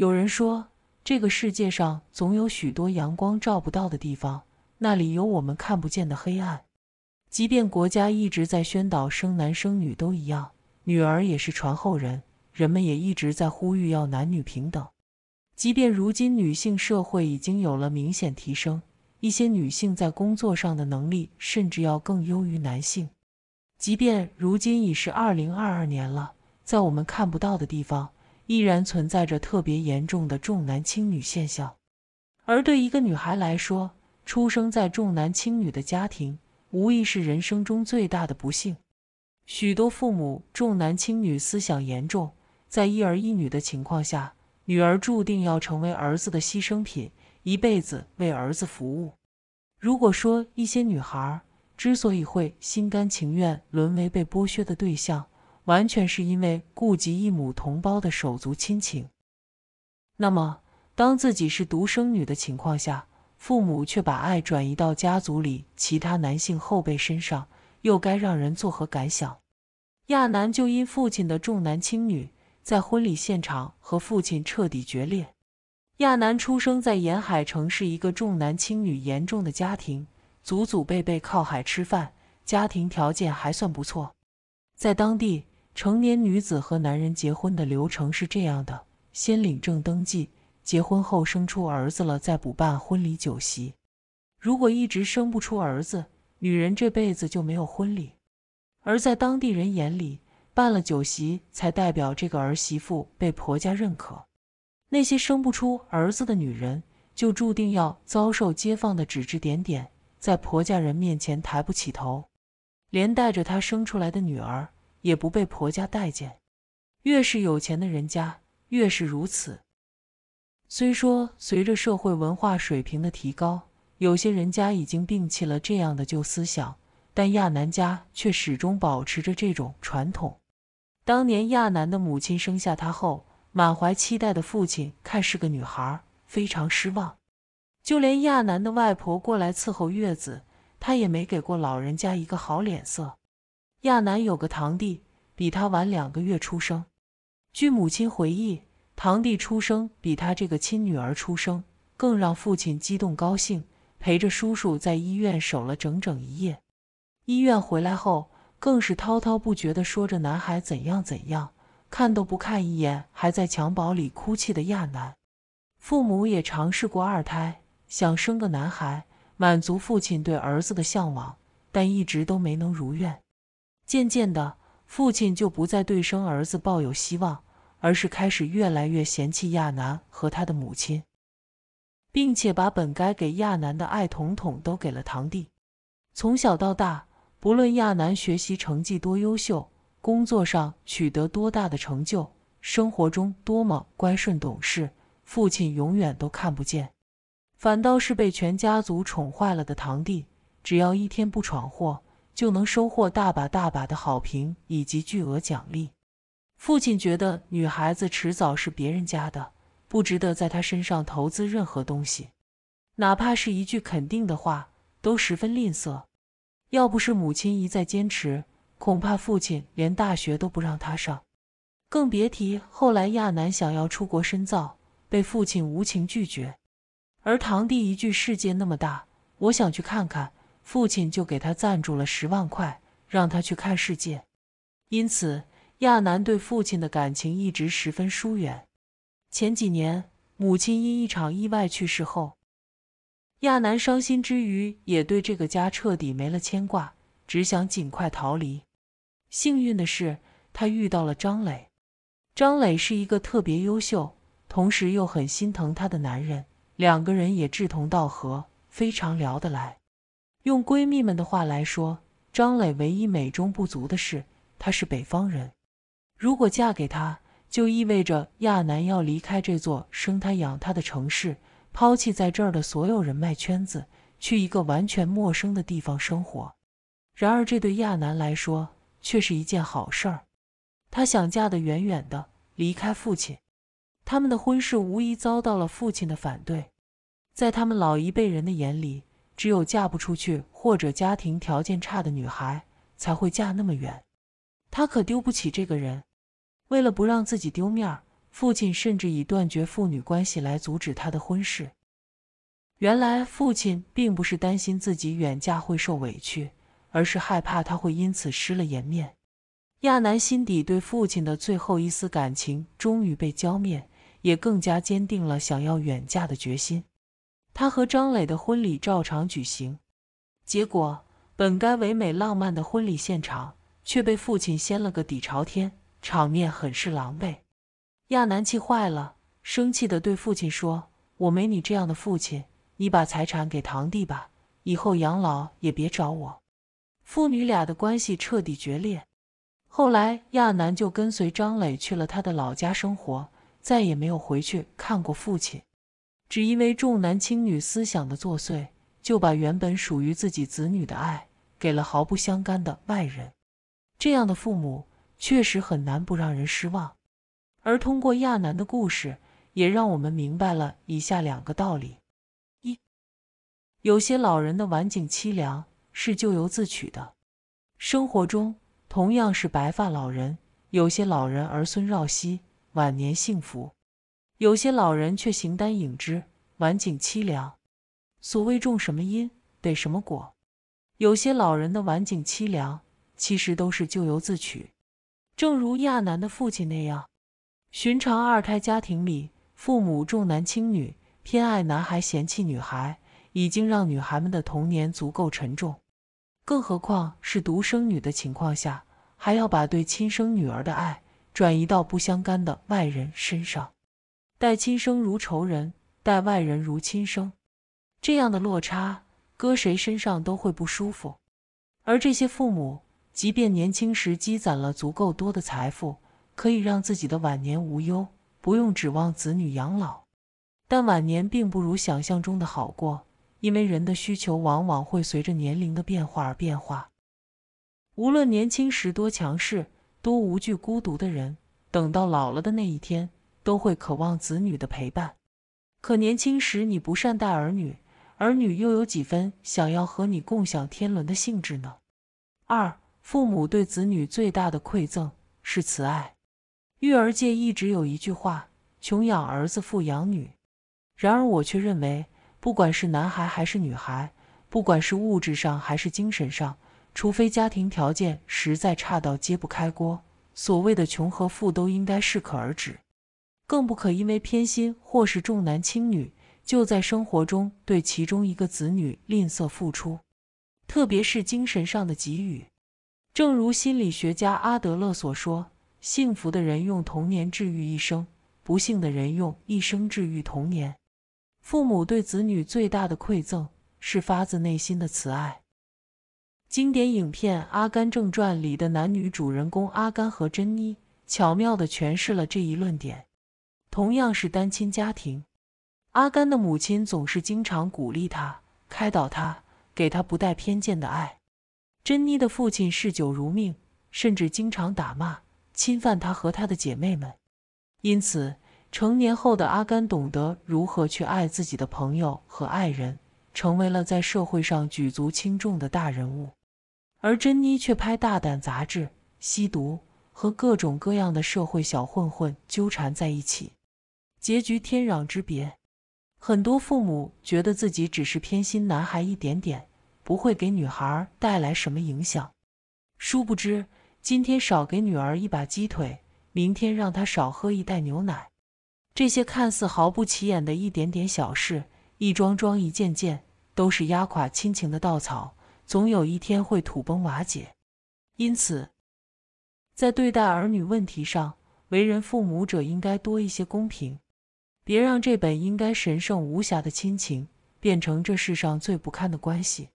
有人说，这个世界上总有许多阳光照不到的地方，那里有我们看不见的黑暗。即便国家一直在宣导生男生女都一样，女儿也是传后人，人们也一直在呼吁要男女平等。即便如今女性社会已经有了明显提升，一些女性在工作上的能力甚至要更优于男性。即便如今已是二零二二年了，在我们看不到的地方。依然存在着特别严重的重男轻女现象，而对一个女孩来说，出生在重男轻女的家庭，无疑是人生中最大的不幸。许多父母重男轻女思想严重，在一儿一女的情况下，女儿注定要成为儿子的牺牲品，一辈子为儿子服务。如果说一些女孩之所以会心甘情愿沦为被剥削的对象，完全是因为顾及一母同胞的手足亲情。那么，当自己是独生女的情况下，父母却把爱转移到家族里其他男性后辈身上，又该让人作何感想？亚男就因父亲的重男轻女，在婚礼现场和父亲彻底决裂。亚男出生在沿海城市一个重男轻女严重的家庭，祖祖辈辈靠海吃饭，家庭条件还算不错，在当地。成年女子和男人结婚的流程是这样的：先领证登记，结婚后生出儿子了，再补办婚礼酒席。如果一直生不出儿子，女人这辈子就没有婚礼。而在当地人眼里，办了酒席才代表这个儿媳妇被婆家认可。那些生不出儿子的女人，就注定要遭受街坊的指指点点，在婆家人面前抬不起头，连带着她生出来的女儿。也不被婆家待见，越是有钱的人家越是如此。虽说随着社会文化水平的提高，有些人家已经摒弃了这样的旧思想，但亚楠家却始终保持着这种传统。当年亚楠的母亲生下她后，满怀期待的父亲看是个女孩，非常失望，就连亚楠的外婆过来伺候月子，他也没给过老人家一个好脸色。亚楠有个堂弟，比他晚两个月出生。据母亲回忆，堂弟出生比他这个亲女儿出生更让父亲激动高兴，陪着叔叔在医院守了整整一夜。医院回来后，更是滔滔不绝地说着男孩怎样怎样，看都不看一眼还在襁褓里哭泣的亚楠。父母也尝试过二胎，想生个男孩，满足父亲对儿子的向往，但一直都没能如愿。渐渐的，父亲就不再对生儿子抱有希望，而是开始越来越嫌弃亚楠和他的母亲，并且把本该给亚楠的爱统统都给了堂弟。从小到大，不论亚楠学习成绩多优秀，工作上取得多大的成就，生活中多么乖顺懂事，父亲永远都看不见，反倒是被全家族宠坏了的堂弟，只要一天不闯祸。就能收获大把大把的好评以及巨额奖励。父亲觉得女孩子迟早是别人家的，不值得在他身上投资任何东西，哪怕是一句肯定的话，都十分吝啬。要不是母亲一再坚持，恐怕父亲连大学都不让他上，更别提后来亚楠想要出国深造，被父亲无情拒绝。而堂弟一句“世界那么大，我想去看看”。父亲就给他赞助了十万块，让他去看世界。因此，亚楠对父亲的感情一直十分疏远。前几年，母亲因一场意外去世后，亚楠伤心之余，也对这个家彻底没了牵挂，只想尽快逃离。幸运的是，他遇到了张磊。张磊是一个特别优秀，同时又很心疼他的男人。两个人也志同道合，非常聊得来。用闺蜜们的话来说，张磊唯一美中不足的是，他是北方人。如果嫁给他，就意味着亚楠要离开这座生他养他的城市，抛弃在这儿的所有人脉圈子，去一个完全陌生的地方生活。然而，这对亚楠来说却是一件好事儿。她想嫁得远远的，离开父亲。他们的婚事无疑遭到了父亲的反对，在他们老一辈人的眼里。只有嫁不出去或者家庭条件差的女孩才会嫁那么远，她可丢不起这个人。为了不让自己丢面儿，父亲甚至以断绝父女关系来阻止她的婚事。原来父亲并不是担心自己远嫁会受委屈，而是害怕他会因此失了颜面。亚楠心底对父亲的最后一丝感情终于被浇灭，也更加坚定了想要远嫁的决心。他和张磊的婚礼照常举行，结果本该唯美浪漫的婚礼现场却被父亲掀了个底朝天，场面很是狼狈。亚楠气坏了，生气地对父亲说：“我没你这样的父亲，你把财产给堂弟吧，以后养老也别找我。”父女俩的关系彻底决裂。后来，亚楠就跟随张磊去了他的老家生活，再也没有回去看过父亲。只因为重男轻女思想的作祟，就把原本属于自己子女的爱给了毫不相干的外人。这样的父母确实很难不让人失望。而通过亚楠的故事，也让我们明白了以下两个道理：一、有些老人的晚景凄凉是咎由自取的；生活中同样是白发老人，有些老人儿孙绕膝，晚年幸福。有些老人却形单影只，晚景凄凉。所谓种什么因，得什么果。有些老人的晚景凄凉，其实都是咎由自取。正如亚楠的父亲那样，寻常二胎家庭里，父母重男轻女，偏爱男孩，嫌弃女孩，已经让女孩们的童年足够沉重。更何况是独生女的情况下，还要把对亲生女儿的爱转移到不相干的外人身上。待亲生如仇人，待外人如亲生，这样的落差，搁谁身上都会不舒服。而这些父母，即便年轻时积攒了足够多的财富，可以让自己的晚年无忧，不用指望子女养老，但晚年并不如想象中的好过，因为人的需求往往会随着年龄的变化而变化。无论年轻时多强势、多无惧孤独的人，等到老了的那一天。都会渴望子女的陪伴，可年轻时你不善待儿女，儿女又有几分想要和你共享天伦的性质呢？二、父母对子女最大的馈赠是慈爱。育儿界一直有一句话：“穷养儿子，富养女。”然而，我却认为，不管是男孩还是女孩，不管是物质上还是精神上，除非家庭条件实在差到揭不开锅，所谓的穷和富都应该适可而止。更不可因为偏心或是重男轻女，就在生活中对其中一个子女吝啬付出，特别是精神上的给予。正如心理学家阿德勒所说：“幸福的人用童年治愈一生，不幸的人用一生治愈童年。”父母对子女最大的馈赠是发自内心的慈爱。经典影片《阿甘正传》里的男女主人公阿甘和珍妮，巧妙的诠释了这一论点。同样是单亲家庭，阿甘的母亲总是经常鼓励他、开导他，给他不带偏见的爱。珍妮的父亲嗜酒如命，甚至经常打骂、侵犯他和他的姐妹们。因此，成年后的阿甘懂得如何去爱自己的朋友和爱人，成为了在社会上举足轻重的大人物。而珍妮却拍大胆杂志、吸毒和各种各样的社会小混混纠缠在一起。结局天壤之别，很多父母觉得自己只是偏心男孩一点点，不会给女孩带来什么影响。殊不知，今天少给女儿一把鸡腿，明天让她少喝一袋牛奶，这些看似毫不起眼的一点点小事，一桩桩一件件，都是压垮亲情的稻草，总有一天会土崩瓦解。因此，在对待儿女问题上，为人父母者应该多一些公平。别让这本应该神圣无瑕的亲情，变成这世上最不堪的关系。